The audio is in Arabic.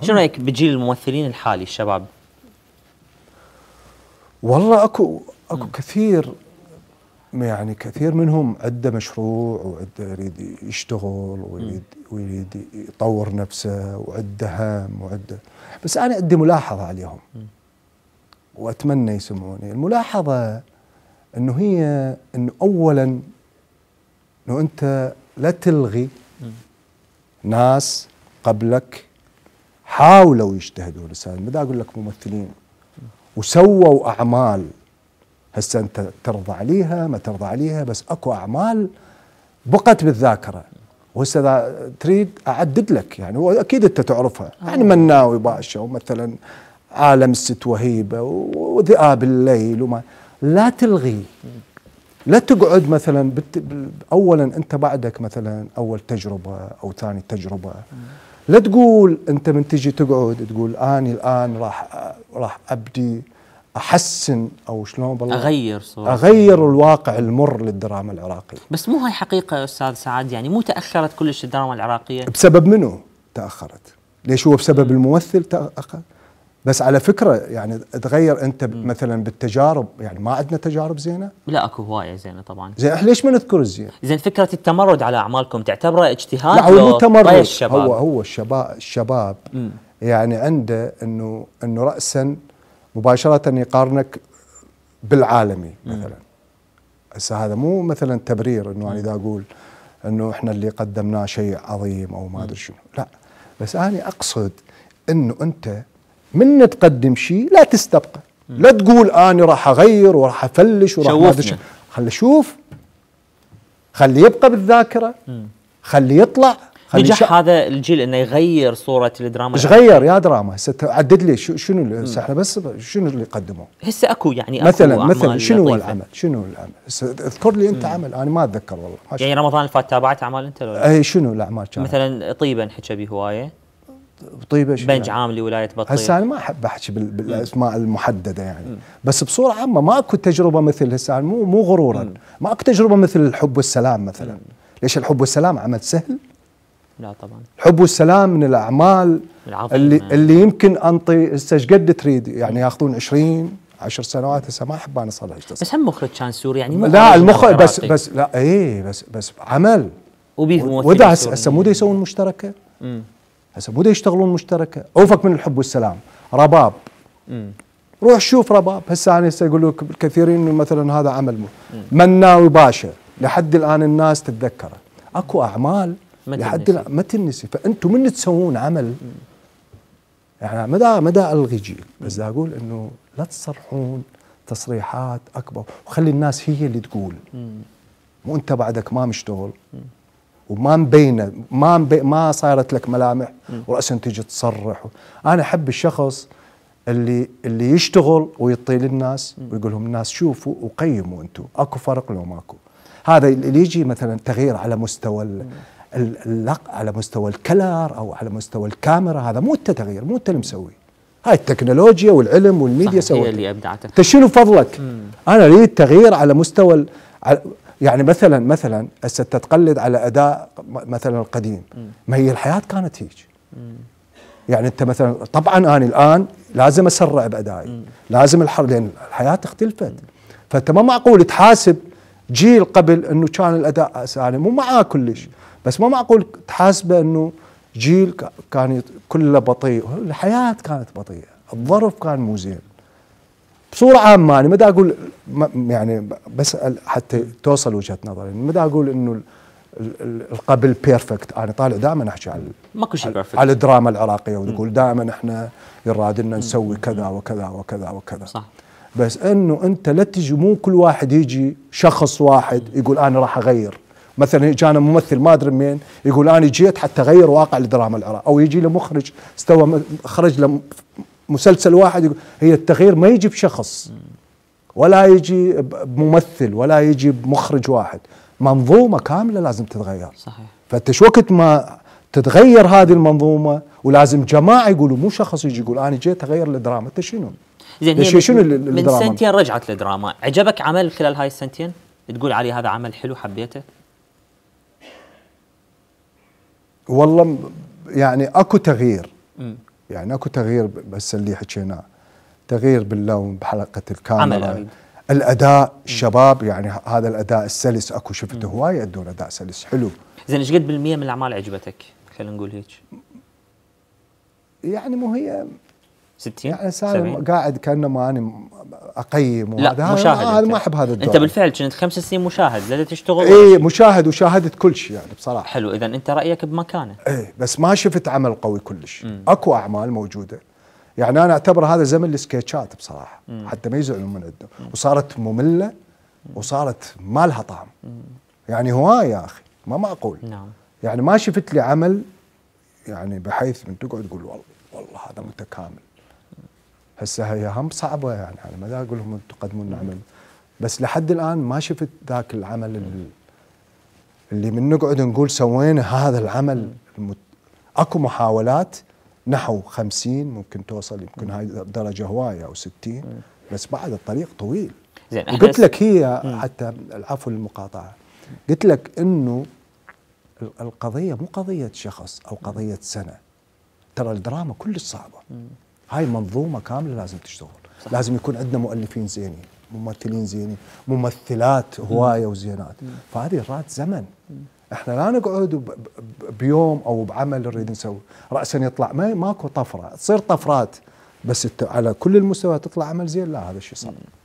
شو شنو رايك بجيل الممثلين الحالي الشباب؟ والله اكو اكو م. كثير يعني كثير منهم عنده مشروع وعنده يريد يشتغل ويريد ويريد يطور نفسه وعنده هم وعنده بس انا عندي ملاحظه عليهم واتمنى يسمعوني الملاحظه انه هي انه اولا انه انت لا تلغي ناس قبلك حاولوا يجتهدوا لسان ما اقول لك ممثلين وسووا اعمال هسه انت ترضى عليها ما ترضى عليها بس اكو اعمال بقت بالذاكره وهسه إذا تريد اعدد لك يعني واكيد انت تعرفها يعني آه. مناوي باشا ومثلا عالم الست وهيبه وذئاب الليل وما لا تلغي لا تقعد مثلا بت... اولا انت بعدك مثلا اول تجربه او ثاني تجربه لا تقول انت من تجي تقعد تقول اني الان راح راح ابدي احسن او شلون بالله اغير صورة اغير الواقع المر للدراما العراقيه بس مو هاي حقيقه استاذ سعد يعني مو تاخرت كلش الدراما العراقيه بسبب منو تاخرت ليش هو بسبب الممثل تاخر بس على فكره يعني تغير انت مثلا بالتجارب يعني ما عندنا تجارب زينه؟ لا اكو هوايه زينه طبعا زين احنا ليش ما نذكر الزين؟ زين فكره التمرد على اعمالكم تعتبره اجتهاد لا هو مو تمرد هو هو الشباب الشباب م. يعني عنده انه انه راسا مباشره يقارنك بالعالمي مثلا هسه هذا مو مثلا تبرير انه انا اذا اقول انه احنا اللي قدمناه شيء عظيم او ما ادري شنو لا بس انا اقصد انه انت من تقدم شيء لا تستبقى لا تقول انا راح اغير وراح افلش وراح خلي شوف خلي يبقى بالذاكره خلي يطلع خلي نجح شا... هذا الجيل انه يغير صوره الدراما ايش غير يا دراما هسه عدد لي شنو احنا بس شنو اللي قدموه هسه اكو يعني أكو مثلا مثلا شنو هو العمل شنو العمل اذكر لي انت عمل انا ما اتذكر والله يعني رمضان اللي فات تابعت اعمال انت ولا اي شنو الاعمال كانت مثلا طيبا حكى بهوايه هوايه بطيبه بنج عام لولايه بطيبه هسه انا ما احب احكي بالاسماء المحدده يعني بس بصوره عامه ماكو تجربه مثل هسه مو مو غرورا ماكو تجربه مثل الحب والسلام مثلا ليش الحب والسلام عمل سهل؟ لا طبعا الحب والسلام من الاعمال اللي آه. اللي يمكن انطي هسه ايش قد تريد يعني ياخذون 20 عشر سنوات هسه ما احب انا اصلها بس هم مخرج كان سوري يعني لا المخ بس بس لا اي بس بس عمل وبيه وده هسه مو يسوون مشتركه هسه بدوا يشتغلون مشتركه عوفك من الحب والسلام رباب مم. روح شوف رباب هسه انا هسه يقول لك الكثيرين انه مثلا هذا عمل مناوي باشا لحد الان الناس تتذكره اكو اعمال لحد الان ما تنسي فانتم من تسوون عمل مم. يعني مدى مدى الغي جيل بس اقول انه لا تصرحون تصريحات اكبر وخلي الناس هي اللي تقول مم. مو انت بعدك ما مشتغل وما مبينه ما مبي ما صارت لك ملامح وراسا تجي تصرح انا احب الشخص اللي اللي يشتغل ويطي للناس ويقول لهم الناس شوفوا وقيموا انتم اكو فرق لو ماكو هذا اللي يجي مثلا تغيير على مستوى اللق على مستوى الكلر او على مستوى الكاميرا هذا مو انت تغيير مو انت اللي مسوي هاي التكنولوجيا والعلم والميديا سوت اللي انت شنو فضلك؟ مم. انا اريد تغيير على مستوى على يعني مثلا مثلا هسه تقلد على اداء مثلا القديم ما هي الحياه كانت هيك يعني انت مثلا طبعا انا الان لازم اسرع بادائي لازم الحر لان الحياه اختلفت فانت ما معقول تحاسب جيل قبل انه كان الاداء انا يعني مو معاه كلش بس ما معقول تحاسبه انه جيل كان كله بطيء الحياه كانت بطيئه الظرف كان مو زين بصوره عامه انا يعني ما اقول يعني بسال حتى توصل وجهه نظري ما اقول انه القبل بيرفكت انا طالع دائما احكي على ماكو شيء بيرفكت على الدراما العراقيه وتقول دائما احنا يراد لنا نسوي كذا وكذا وكذا وكذا صح بس انه انت لا تجي مو كل واحد يجي شخص واحد يقول انا راح اغير مثلا جانا ممثل ما ادري مين يقول انا جيت حتى اغير واقع الدراما العراق او يجي لمخرج مخرج استوى خرج له مسلسل واحد هي التغيير ما يجي بشخص ولا يجي بممثل ولا يجي بمخرج واحد منظومه كامله لازم تتغير صحيح فانت وقت ما تتغير هذه المنظومه ولازم جماعه يقولوا مو شخص يجي يقول انا جيت اغير الدراما انت شنو؟ زين هي شنو من سنتين رجعت للدراما، عجبك عمل خلال هاي السنتين؟ تقول علي هذا عمل حلو حبيته؟ والله يعني اكو تغيير يعني اكو تغيير بس اللي حكيناه تغيير باللون بحلقه الكاميرا عمل الاداء الشباب يعني هذا الاداء السلس اكو شفته هواي يدون اداء سلس حلو زين ايش قد بالمية من الاعمال عجبتك؟ خلينا نقول هيك يعني مو هي 60 يعني سالم قاعد كانه ما انا اقيم لا مشاهد هذا ما احب هذا الدور انت بالفعل كنت خمس سنين مشاهد لا تشتغل اي مشاهد وشاهدت كل شيء يعني بصراحه حلو اذا انت رايك بمكانه اي بس ما شفت عمل قوي كلش مم. اكو اعمال موجوده يعني انا اعتبر هذا زمن السكتشات بصراحه مم. حتى ما يزعلون من عندهم وصارت ممله وصارت ما لها طعم مم. يعني هواي يا اخي ما معقول نعم يعني ما شفت لي عمل يعني بحيث من تقعد تقول والله والله هذا متكامل هسه هي هم صعبه يعني انا ما دا اقول لهم تقدموا لنا عمل بس لحد الان ما شفت ذاك العمل اللي من نقعد نقول سوينا هذا العمل المت... اكو محاولات نحو 50 ممكن توصل يمكن هاي درجه هوايه او 60 بس بعد الطريق طويل زين قلت لك هي حتى العفو المقاطعه قلت لك انه القضيه مو قضيه شخص او قضيه سنه ترى الدراما كلش صعبه هاي منظومه كامله لازم تشتغل صح. لازم يكون عندنا مؤلفين زينين ممثلين زينين ممثلات هوايه وزينات فهذه رات زمن احنا لا نقعد بيوم او بعمل نريد نسوي راسا يطلع ما ماكو طفره تصير طفرات بس على كل المستويات تطلع عمل زين لا هذا الشيء صعب